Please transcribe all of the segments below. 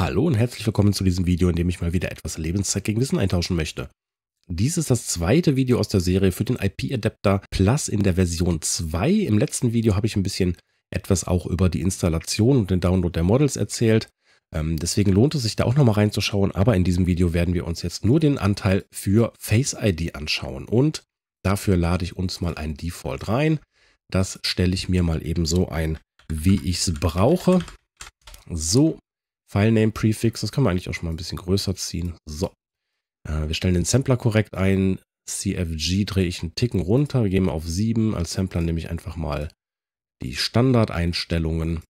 Hallo und herzlich willkommen zu diesem Video, in dem ich mal wieder etwas Lebenszeit gegen Wissen eintauschen möchte. Dies ist das zweite Video aus der Serie für den IP-Adapter Plus in der Version 2. Im letzten Video habe ich ein bisschen etwas auch über die Installation und den Download der Models erzählt. Ähm, deswegen lohnt es sich da auch nochmal reinzuschauen, aber in diesem Video werden wir uns jetzt nur den Anteil für Face ID anschauen und dafür lade ich uns mal ein Default rein. Das stelle ich mir mal eben so ein, wie ich es brauche. So, Filename Prefix, das kann man eigentlich auch schon mal ein bisschen größer ziehen. So, äh, wir stellen den Sampler korrekt ein. CFG drehe ich einen Ticken runter, wir gehen auf 7. Als Sampler nehme ich einfach mal die Standardeinstellungen.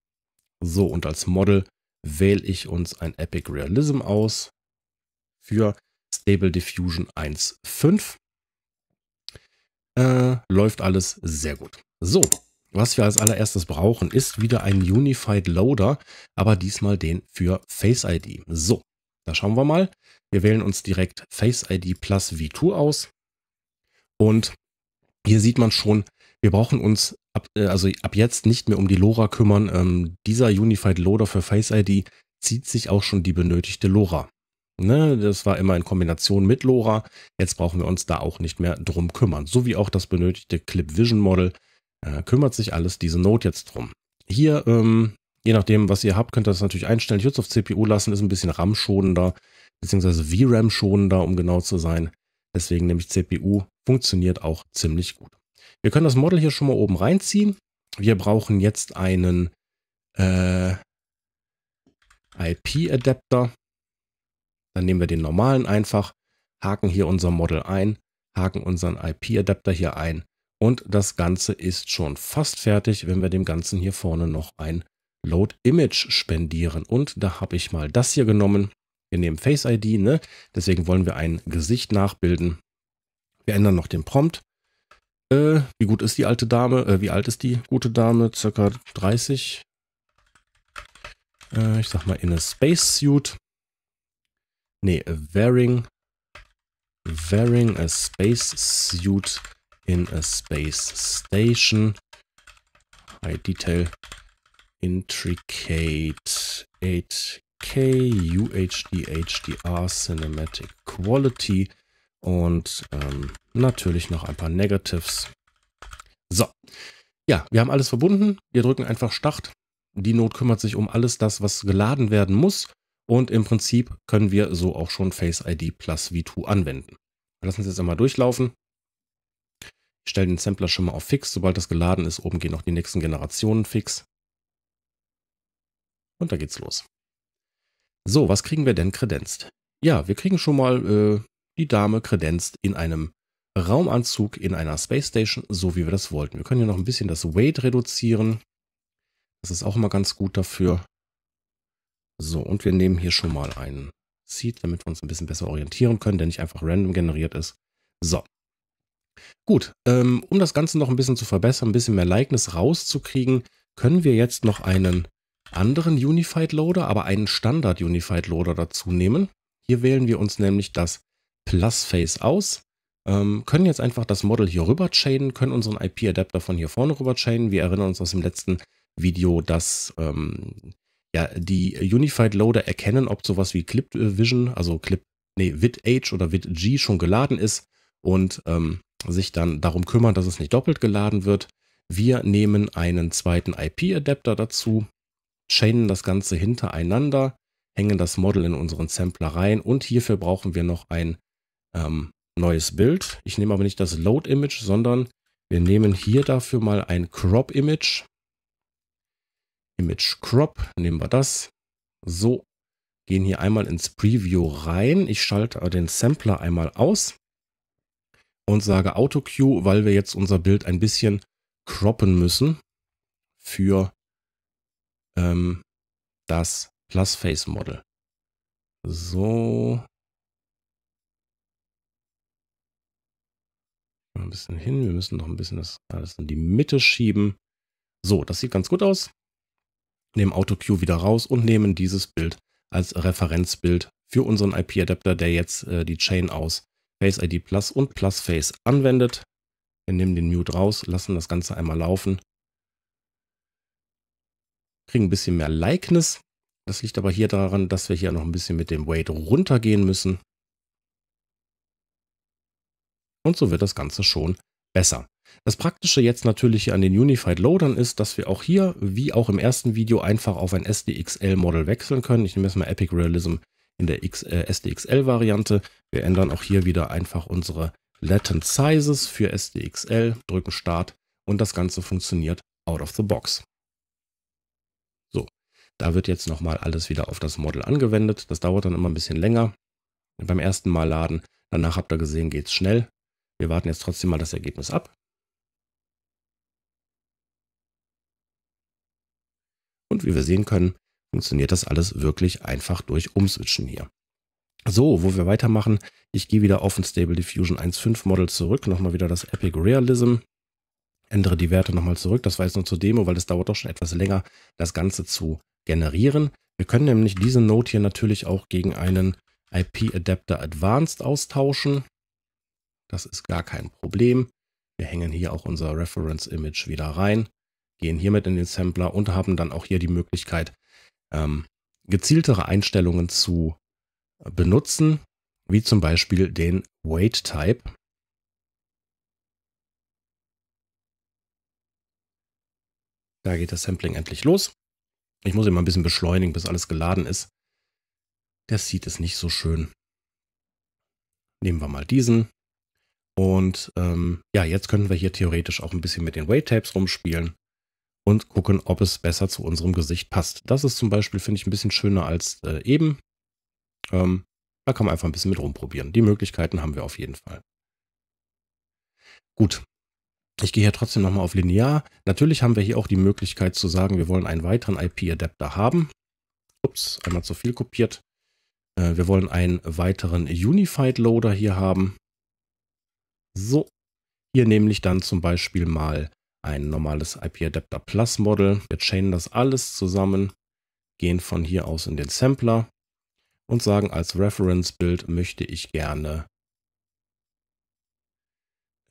So, und als Model wähle ich uns ein Epic Realism aus für Stable Diffusion 1.5. Äh, läuft alles sehr gut. So, was wir als allererstes brauchen, ist wieder ein Unified Loader, aber diesmal den für Face ID. So, da schauen wir mal. Wir wählen uns direkt Face ID plus V2 aus. Und hier sieht man schon, wir brauchen uns ab, äh, also ab jetzt nicht mehr um die LoRa kümmern. Ähm, dieser Unified Loader für Face ID zieht sich auch schon die benötigte LoRa. Ne, das war immer in Kombination mit LoRa. Jetzt brauchen wir uns da auch nicht mehr drum kümmern. So wie auch das benötigte Clip Vision Model äh, kümmert sich alles diese Node jetzt drum. Hier, ähm, je nachdem, was ihr habt, könnt ihr das natürlich einstellen. Ich würde es auf CPU lassen, ist ein bisschen RAM-schonender, beziehungsweise VRAM-schonender, um genau zu sein. Deswegen nämlich CPU funktioniert auch ziemlich gut. Wir können das Model hier schon mal oben reinziehen. Wir brauchen jetzt einen äh, IP-Adapter. Dann nehmen wir den normalen einfach, haken hier unser Model ein, haken unseren IP-Adapter hier ein und das Ganze ist schon fast fertig, wenn wir dem Ganzen hier vorne noch ein Load Image spendieren. Und da habe ich mal das hier genommen. Wir nehmen Face ID, ne? deswegen wollen wir ein Gesicht nachbilden. Wir ändern noch den Prompt. Äh, wie gut ist die alte Dame? Äh, wie alt ist die gute Dame? Circa 30. Äh, ich sag mal in a Space Suit. Nee, wearing, wearing a Space Suit in a space station. High detail. Intricate 8K UHD HDR Cinematic Quality und ähm, natürlich noch ein paar Negatives. So, ja, wir haben alles verbunden. Wir drücken einfach Start. Die Note kümmert sich um alles das, was geladen werden muss. Und im Prinzip können wir so auch schon Face ID plus V2 anwenden. Lassen Sie es jetzt einmal durchlaufen stelle den Sampler schon mal auf fix. Sobald das geladen ist, oben gehen auch die nächsten Generationen fix. Und da geht's los. So, was kriegen wir denn kredenzt? Ja, wir kriegen schon mal äh, die Dame kredenzt in einem Raumanzug in einer Space Station, so wie wir das wollten. Wir können hier noch ein bisschen das Weight reduzieren. Das ist auch immer ganz gut dafür. So, und wir nehmen hier schon mal einen Seed, damit wir uns ein bisschen besser orientieren können, der nicht einfach random generiert ist. So, Gut, ähm, um das Ganze noch ein bisschen zu verbessern, ein bisschen mehr Likeness rauszukriegen, können wir jetzt noch einen anderen Unified Loader, aber einen Standard Unified Loader dazu nehmen. Hier wählen wir uns nämlich das Plus Face aus, ähm, können jetzt einfach das Model hier rüber chainen, können unseren IP-Adapter von hier vorne rüber chainen. Wir erinnern uns aus dem letzten Video, dass ähm, ja, die Unified Loader erkennen, ob sowas wie Clip Vision, also Clip, nee, VidH oder VidG schon geladen ist und ähm, sich dann darum kümmern, dass es nicht doppelt geladen wird. Wir nehmen einen zweiten IP-Adapter dazu, chainen das Ganze hintereinander, hängen das Model in unseren Sampler rein und hierfür brauchen wir noch ein ähm, neues Bild. Ich nehme aber nicht das Load-Image, sondern wir nehmen hier dafür mal ein Crop-Image. Image Crop, nehmen wir das. So, gehen hier einmal ins Preview rein. Ich schalte den Sampler einmal aus und sage Auto-Q, weil wir jetzt unser Bild ein bisschen croppen müssen für ähm, das Plus-Face-Model. So. ein bisschen hin. Wir müssen noch ein bisschen das alles in die Mitte schieben. So, das sieht ganz gut aus. Nehmen Auto-Q wieder raus und nehmen dieses Bild als Referenzbild für unseren IP-Adapter, der jetzt äh, die Chain aus Face ID Plus und Plus Face anwendet. Wir nehmen den Mute raus, lassen das Ganze einmal laufen. Kriegen ein bisschen mehr Likeness. Das liegt aber hier daran, dass wir hier noch ein bisschen mit dem Weight runtergehen müssen. Und so wird das Ganze schon besser. Das Praktische jetzt natürlich hier an den Unified Loadern ist, dass wir auch hier, wie auch im ersten Video, einfach auf ein SDXL-Model wechseln können. Ich nehme jetzt mal Epic Realism in der X, äh, SDXL-Variante. Wir ändern auch hier wieder einfach unsere Latent Sizes für SDXL, drücken Start und das Ganze funktioniert out of the box. So, da wird jetzt nochmal alles wieder auf das Model angewendet. Das dauert dann immer ein bisschen länger beim ersten Mal laden. Danach habt ihr gesehen, geht es schnell. Wir warten jetzt trotzdem mal das Ergebnis ab. Und wie wir sehen können, funktioniert das alles wirklich einfach durch Umswitchen hier. So, wo wir weitermachen, ich gehe wieder auf ein Stable Diffusion 1.5 Model zurück, nochmal wieder das Epic Realism, ändere die Werte nochmal zurück, das war jetzt nur zur Demo, weil es dauert doch schon etwas länger, das Ganze zu generieren. Wir können nämlich diese Node hier natürlich auch gegen einen IP Adapter Advanced austauschen. Das ist gar kein Problem. Wir hängen hier auch unser Reference Image wieder rein, gehen hiermit in den Sampler und haben dann auch hier die Möglichkeit, ähm, gezieltere Einstellungen zu benutzen, wie zum Beispiel den Weight Type. Da geht das Sampling endlich los. Ich muss immer ein bisschen beschleunigen, bis alles geladen ist. Der sieht ist nicht so schön. Nehmen wir mal diesen. Und ähm, ja, jetzt können wir hier theoretisch auch ein bisschen mit den Weight Tapes rumspielen und gucken, ob es besser zu unserem Gesicht passt. Das ist zum Beispiel, finde ich, ein bisschen schöner als äh, eben. Ähm, da kann man einfach ein bisschen mit rumprobieren. Die Möglichkeiten haben wir auf jeden Fall. Gut. Ich gehe hier trotzdem nochmal auf linear. Natürlich haben wir hier auch die Möglichkeit zu sagen, wir wollen einen weiteren IP-Adapter haben. Ups, einmal zu viel kopiert. Äh, wir wollen einen weiteren Unified Loader hier haben. So, hier nämlich dann zum Beispiel mal ein normales IP Adapter Plus Model. Wir chainen das alles zusammen, gehen von hier aus in den Sampler und sagen als Reference Bild möchte ich gerne,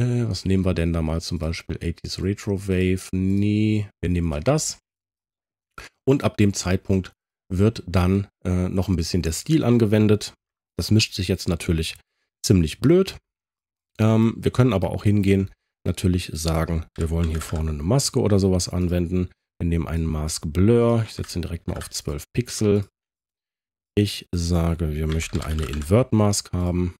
äh, was nehmen wir denn da mal zum Beispiel 80s Retro Wave? Nee, wir nehmen mal das. Und ab dem Zeitpunkt wird dann äh, noch ein bisschen der Stil angewendet. Das mischt sich jetzt natürlich ziemlich blöd. Ähm, wir können aber auch hingehen natürlich sagen, wir wollen hier vorne eine Maske oder sowas anwenden. Wir nehmen einen Mask Blur. Ich setze ihn direkt mal auf 12 Pixel. Ich sage, wir möchten eine Invert Mask haben.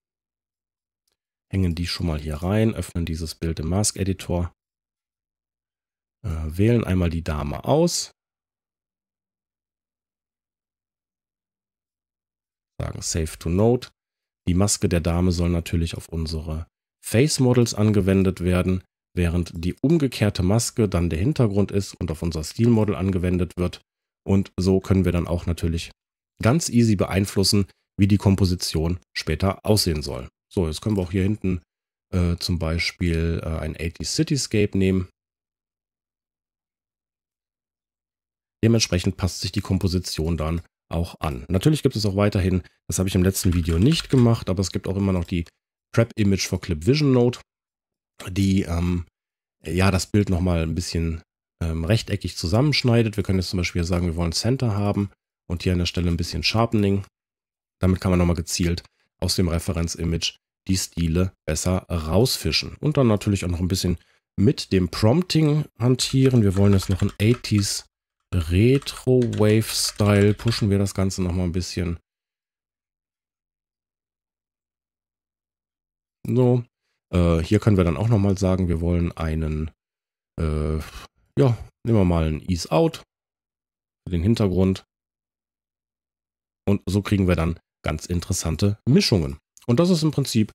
Hängen die schon mal hier rein, öffnen dieses Bild im Mask Editor. Äh, wählen einmal die Dame aus. Sagen Save to Note. Die Maske der Dame soll natürlich auf unsere Face Models angewendet werden, während die umgekehrte Maske dann der Hintergrund ist und auf unser Stilmodel angewendet wird. Und so können wir dann auch natürlich ganz easy beeinflussen, wie die Komposition später aussehen soll. So, jetzt können wir auch hier hinten äh, zum Beispiel äh, ein 80 Cityscape nehmen. Dementsprechend passt sich die Komposition dann auch an. Natürlich gibt es auch weiterhin, das habe ich im letzten Video nicht gemacht, aber es gibt auch immer noch die Prep-Image for Clip Vision Note, die ähm, ja das Bild nochmal ein bisschen ähm, rechteckig zusammenschneidet. Wir können jetzt zum Beispiel sagen, wir wollen Center haben und hier an der Stelle ein bisschen Sharpening. Damit kann man nochmal gezielt aus dem Referenz-Image die Stile besser rausfischen. Und dann natürlich auch noch ein bisschen mit dem Prompting hantieren. Wir wollen jetzt noch ein 80s Retro Wave Style. Pushen wir das Ganze nochmal ein bisschen. So, äh, hier können wir dann auch nochmal sagen, wir wollen einen, äh, ja, nehmen wir mal einen Ease Out für den Hintergrund. Und so kriegen wir dann ganz interessante Mischungen. Und das ist im Prinzip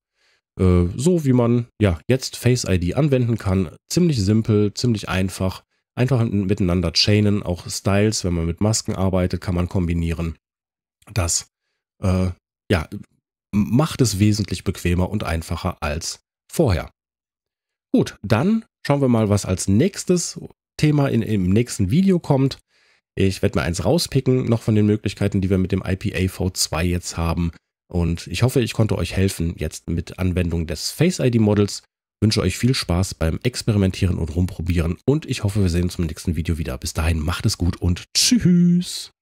äh, so, wie man ja jetzt Face ID anwenden kann. Ziemlich simpel, ziemlich einfach. Einfach miteinander chainen, auch Styles, wenn man mit Masken arbeitet, kann man kombinieren. Das äh, ja, macht es wesentlich bequemer und einfacher als vorher. Gut, dann schauen wir mal, was als nächstes Thema in, im nächsten Video kommt. Ich werde mir eins rauspicken, noch von den Möglichkeiten, die wir mit dem IPAV2 jetzt haben. Und ich hoffe, ich konnte euch helfen jetzt mit Anwendung des Face ID Models. Wünsche euch viel Spaß beim Experimentieren und Rumprobieren und ich hoffe, wir sehen uns im nächsten Video wieder. Bis dahin, macht es gut und tschüss!